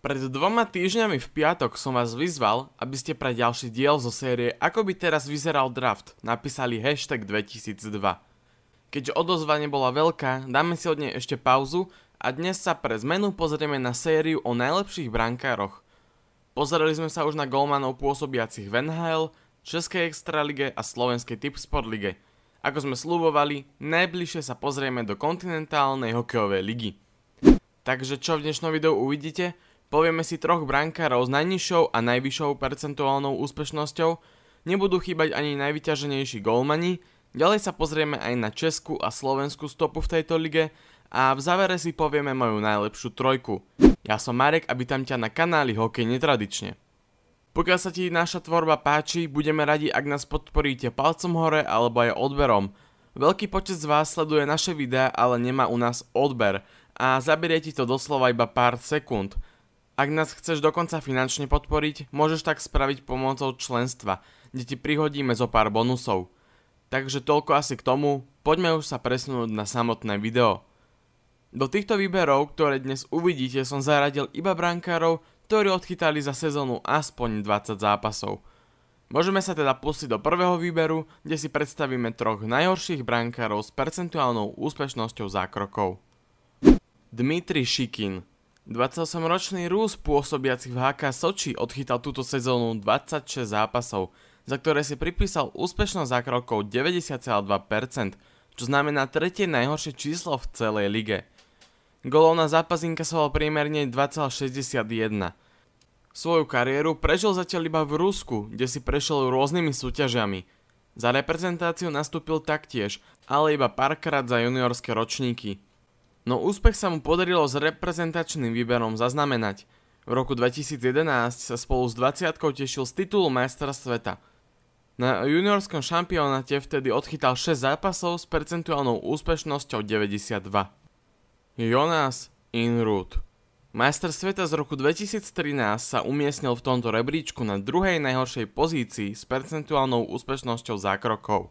Pred dvoma týždňami v piatok som vás vyzval, aby ste pre ďalší diel zo série Ako by teraz vyzeral draft napísali hashtag 2002. Keďže odozva nebola veľká, dáme si od nej ešte pauzu a dnes sa pre zmenu pozrieme na sériu o najlepších brankároch. Pozerali sme sa už na golmanov pôsobiacich v NHL, Českej extralige a Slovenskej typ sportlige. Ako sme slúbovali, najbližšie sa pozrieme do kontinentálnej hokejovej ligy. Takže čo v dnešnom videu uvidíte? Povieme si troch brankárov s najnižšou a najvyššou percentuálnou úspešnosťou, nebudú chýbať ani najvyťaženejší golmani, ďalej sa pozrieme aj na Česku a Slovensku stopu v tejto lige a v závere si povieme moju najlepšiu trojku. Ja som Marek a vítam ťa na kanáli Hokej netradične. Pokiaľ sa ti naša tvorba páči, budeme radi, ak nás podporíte palcom hore alebo aj odberom. Veľký počet z vás sleduje naše videá, ale nemá u nás odber a zaberie ti to doslova iba pár sekúnd – ak nás chceš dokonca finančne podporiť, môžeš tak spraviť pomocou členstva, kde ti prihodíme zo pár bonusov. Takže toľko asi k tomu, poďme už sa presunúť na samotné video. Do týchto výberov, ktoré dnes uvidíte, som zaradil iba brankárov, ktorí odchytali za sezónu aspoň 20 zápasov. Môžeme sa teda pustiť do prvého výberu, kde si predstavíme troch najhorších brankárov s percentuálnou úspešnosťou zákrokov. Dmitri Šikin 28-ročný Rus pôsobiaci v HK Soči odchytal túto sezónu 26 zápasov, za ktoré si pripísal úspešnosť zákrokov 90,2%, čo znamená tretie najhoršie číslo v celej lige. Golov na zápas inkasoval priemerne 2,61. Svoju kariéru prežil zatiaľ iba v Rusku, kde si prešiel rôznymi súťažami. Za reprezentáciu nastúpil taktiež, ale iba párkrát za juniorské ročníky – No úspech sa mu podarilo s reprezentačným výberom zaznamenať. V roku 2011 sa spolu s 20 tešil z titulu majstra sveta. Na juniorskom šampionáte vtedy odchytal 6 zápasov s percentuálnou úspešnosťou 92. Jonas Inrud Majster sveta z roku 2013 sa umiestnil v tomto rebríčku na druhej najhoršej pozícii s percentuálnou úspešnosťou zákrokov.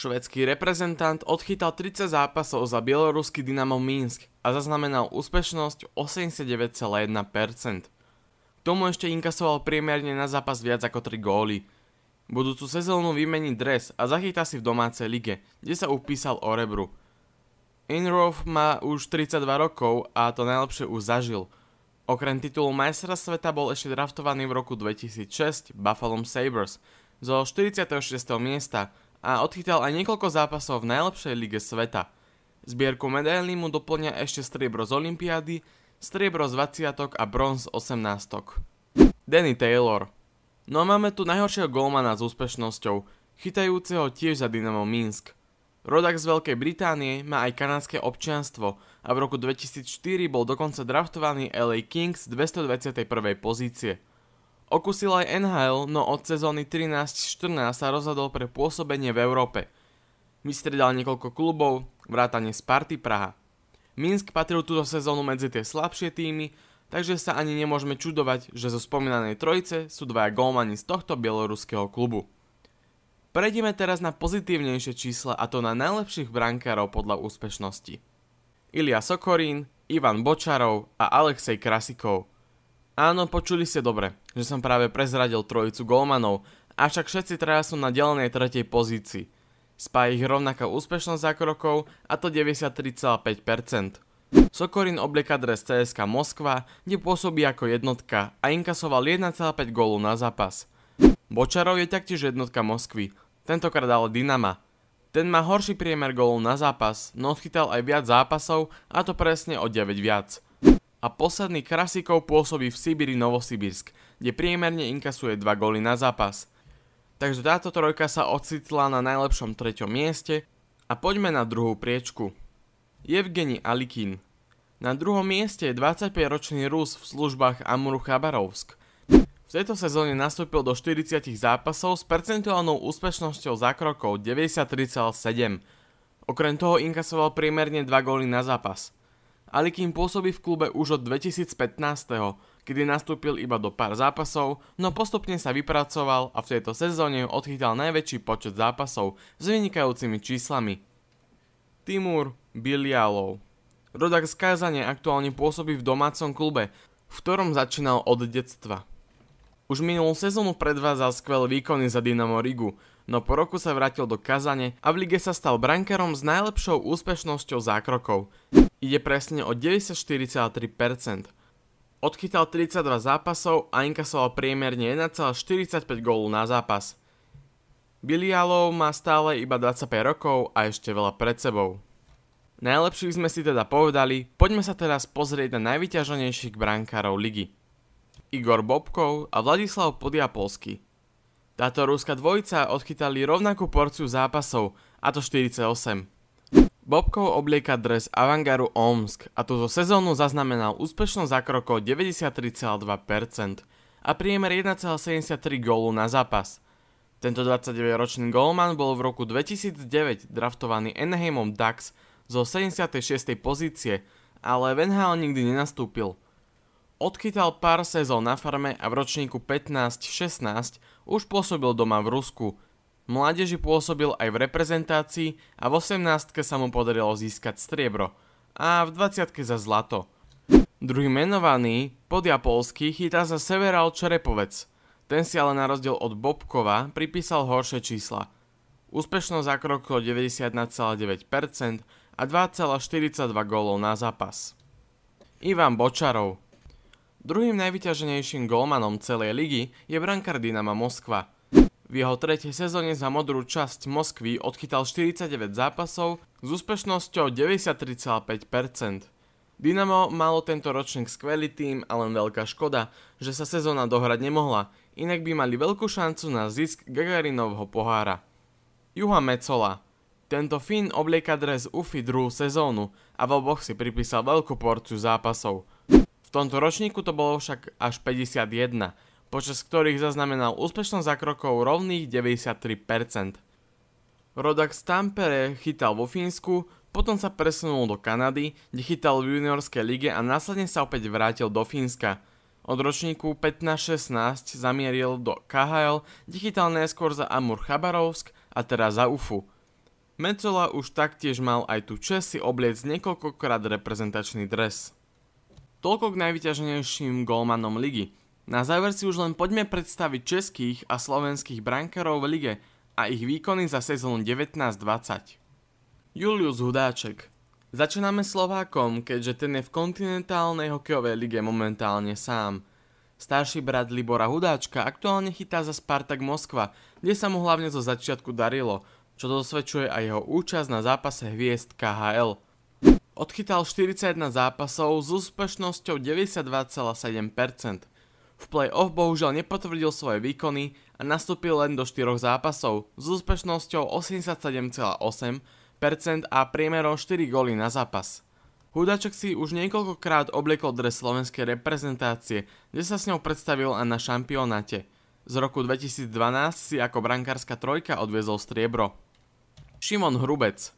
Švedský reprezentant odchytal 30 zápasov za bieloruský Dynamo Minsk a zaznamenal úspešnosť 89,1%. tomu ešte inkasoval priemerne na zápas viac ako 3 góly. Budúcu sezónu vymení dres a zachytá si v domácej lige, kde sa upísal o rebru. Inrov má už 32 rokov a to najlepšie už zažil. Okrem titulu majstra sveta bol ešte draftovaný v roku 2006 Buffalo Sabres zo 46. miesta – a odchytal aj niekoľko zápasov v najlepšej lige sveta. Zbierku medailí mu doplňa ešte striebro z Olympiády, striebro z 20 a bronz 18. Danny Taylor No a máme tu najhoršieho golmana s úspešnosťou, chytajúceho tiež za Dynamo Minsk. Rodak z Veľkej Británie má aj kanadské občianstvo a v roku 2004 bol dokonca draftovaný LA Kings z 221. pozície. Okusil aj NHL, no od sezóny 13-14 sa rozhodol pre pôsobenie v Európe. Vystredal niekoľko klubov, vrátane Sparty Praha. Minsk patril túto sezónu medzi tie slabšie týmy, takže sa ani nemôžeme čudovať, že zo spomínanej trojice sú dvaja gólmani z tohto bieloruského klubu. Prejdeme teraz na pozitívnejšie čísla a to na najlepších brankárov podľa úspešnosti. Ilia Sokorín, Ivan Bočarov a Alexej Krasikov – Áno, počuli ste dobre, že som práve prezradil trojicu golmanov, avšak všetci traja sú na delenej tretej pozícii. Spá ich rovnaká úspešnosť krokov, a to 93,5%. Sokorin oblieka dres CSK Moskva, kde pôsobí ako jednotka a inkasoval 1,5 gólu na zápas. Bočarov je taktiež jednotka Moskvy, tentokrát ale Dynama. Ten má horší priemer gólu na zápas, no odchytal aj viac zápasov a to presne o 9 viac a posledný Krasikov pôsobí v Sibiri Novosibirsk, kde priemerne inkasuje 2 góly na zápas. Takže táto trojka sa ocitla na najlepšom treťom mieste a poďme na druhú priečku. Evgeni Alikin Na druhom mieste je 25-ročný Rus v službách Amuru Chabarovsk. V tejto sezóne nastúpil do 40 zápasov s percentuálnou úspešnosťou zákrokov 93,7. Okrem toho inkasoval priemerne 2 góly na zápas – kým pôsobí v klube už od 2015 kedy nastúpil iba do pár zápasov, no postupne sa vypracoval a v tejto sezóne odchytal najväčší počet zápasov s vynikajúcimi číslami. Timur Bilialov Rodak z Kazane aktuálne pôsobí v domácom klube, v ktorom začínal od detstva. Už minulú sezónu predvázal skvelé výkony za Dynamo Rigu, no po roku sa vrátil do Kazane a v lige sa stal brankárom s najlepšou úspešnosťou zákrokov. Ide presne o 94,3%. Odchytal 32 zápasov a inkasoval priemerne 1,45 gólu na zápas. Bilialov má stále iba 25 rokov a ešte veľa pred sebou. Najlepších sme si teda povedali, poďme sa teraz pozrieť na najvyťaženejších brankárov ligy. Igor Bobkov a Vladislav Podiapolsky táto rúska dvojica odchytali rovnakú porciu zápasov, a to 48. Bobkov oblieka dres Avangaru Omsk a túto sezónu zaznamenal úspešnú zákrokov 93,2% a priemer 1,73 gólu na zápas. Tento 29-ročný golman bol v roku 2009 draftovaný Anaheimom Dax zo 76. pozície, ale Venhal nikdy nenastúpil. Odchytal pár sezón na farme a v ročníku 15-16 už pôsobil doma v Rusku. Mládeži pôsobil aj v reprezentácii a v 18 sa mu podarilo získať striebro a v 20 za zlato. Druhý menovaný, podjapolský, chytá za Several Čerepovec. Ten si ale na rozdiel od Bobkova pripísal horšie čísla. Úspešnosť zákrokov 91,9% a 2,42 gólov na zápas. Ivan Bočarov Druhým najvyťaženejším golmanom celej ligy je brankár Dynama Moskva. V jeho tretej sezóne za modrú časť Moskvy odchytal 49 zápasov s úspešnosťou 93,5%. Dynamo malo tento ročník skvelý tým a len veľká škoda, že sa sezóna dohrať nemohla, inak by mali veľkú šancu na zisk Gagarinovho pohára. Juha Mecola Tento Fín oblieka dres UFI druhú sezónu a v oboch si pripísal veľkú porciu zápasov – v tomto ročníku to bolo však až 51, počas ktorých zaznamenal úspešnosť zákrokov rovných 93%. Rodak Stampere chytal vo Fínsku, potom sa presunul do Kanady, kde chytal v juniorskej lige a následne sa opäť vrátil do Fínska. Od ročníku 15-16 zamieril do KHL, kde chytal neskôr za Amur Chabarovsk a teraz za UFU. Mecola už taktiež mal aj tu čest si obliec niekoľkokrát reprezentačný dres. Toľko k najvyťaženejším golmanom ligy. Na záver si už len poďme predstaviť českých a slovenských brankárov v lige a ich výkony za sezónu 19-20. Julius Hudáček Začíname Slovákom, keďže ten je v kontinentálnej hokejovej lige momentálne sám. Starší brat Libora Hudáčka aktuálne chytá za Spartak Moskva, kde sa mu hlavne zo začiatku darilo, čo dosvedčuje aj jeho účasť na zápase hviezd KHL – Odchytal 41 zápasov s úspešnosťou 92,7%. V play-off bohužiaľ nepotvrdil svoje výkony a nastúpil len do 4 zápasov s úspešnosťou 87,8% a priemerom 4 góly na zápas. Hudaček si už niekoľkokrát obliekol dres slovenskej reprezentácie, kde sa s ňou predstavil aj na šampionáte. Z roku 2012 si ako brankárska trojka odviezol striebro. Šimon Hrubec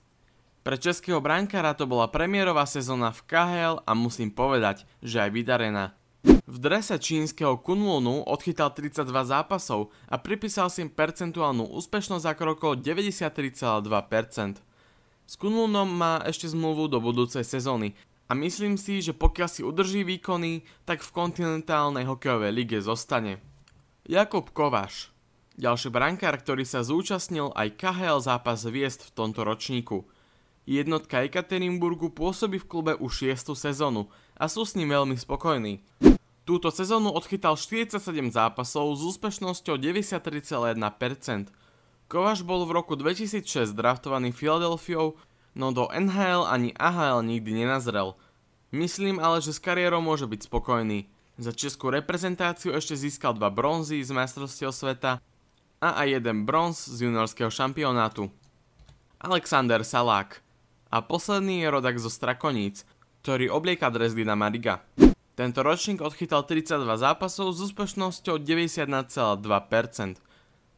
pre českého brankára to bola premiérová sezóna v KHL a musím povedať, že aj vydarená. V drese čínskeho Kunlunu odchytal 32 zápasov a pripísal si percentuálnu úspešnosť za krokov 93,2%. S Kunlunom má ešte zmluvu do budúcej sezóny a myslím si, že pokiaľ si udrží výkony, tak v kontinentálnej hokejovej lige zostane. Jakub Kováš Ďalší brankár, ktorý sa zúčastnil aj KHL zápas hviezd v tomto ročníku – Jednotka Ekaterinburgu pôsobí v klube už 6. sezónu a sú s ním veľmi spokojní. Túto sezónu odchytal 47 zápasov s úspešnosťou 93,1%. Kovač bol v roku 2006 draftovaný Filadelfiou, no do NHL ani AHL nikdy nenazrel. Myslím ale, že s kariérou môže byť spokojný. Za českú reprezentáciu ešte získal dva bronzy z majstrovstiev sveta a aj jeden bronz z juniorského šampionátu. Alexander Salák a posledný je rodak zo Strakoníc, ktorý oblieka dres Dina Mariga. Tento ročník odchytal 32 zápasov s úspešnosťou 91,2%.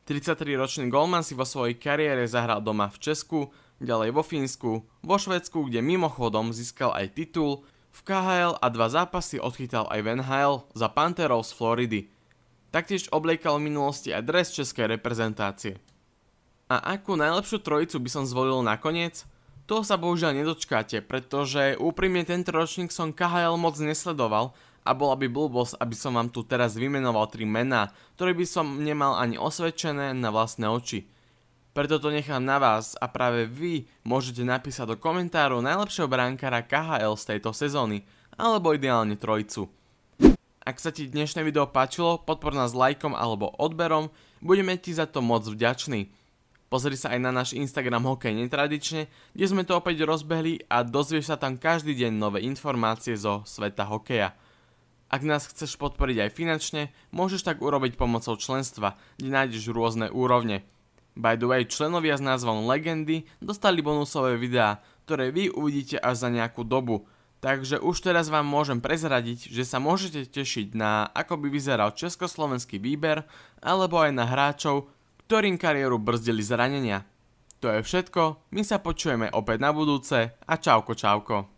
33-ročný golman si vo svojej kariére zahral doma v Česku, ďalej vo Fínsku, vo Švedsku, kde mimochodom získal aj titul, v KHL a dva zápasy odchytal aj v NHL za Panterov z Floridy. Taktiež obliekal v minulosti aj dres českej reprezentácie. A akú najlepšiu trojicu by som zvolil nakoniec? Toho sa bohužiaľ nedočkáte, pretože úprimne tento ročník som KHL moc nesledoval a bola by blbosť, aby som vám tu teraz vymenoval tri mená, ktoré by som nemal ani osvedčené na vlastné oči. Preto to nechám na vás a práve vy môžete napísať do komentárov najlepšieho bránkara KHL z tejto sezóny, alebo ideálne trojicu. Ak sa ti dnešné video páčilo, podpor nás lajkom alebo odberom, budeme ti za to moc vďační. Pozri sa aj na náš Instagram Hokej netradične, kde sme to opäť rozbehli a dozvieš sa tam každý deň nové informácie zo sveta hokeja. Ak nás chceš podporiť aj finančne, môžeš tak urobiť pomocou členstva, kde nájdeš rôzne úrovne. By the way, členovia s názvom Legendy dostali bonusové videá, ktoré vy uvidíte až za nejakú dobu. Takže už teraz vám môžem prezradiť, že sa môžete tešiť na ako by vyzeral československý výber, alebo aj na hráčov, ktorým kariéru brzdili zranenia. To je všetko, my sa počujeme opäť na budúce a čauko čauko.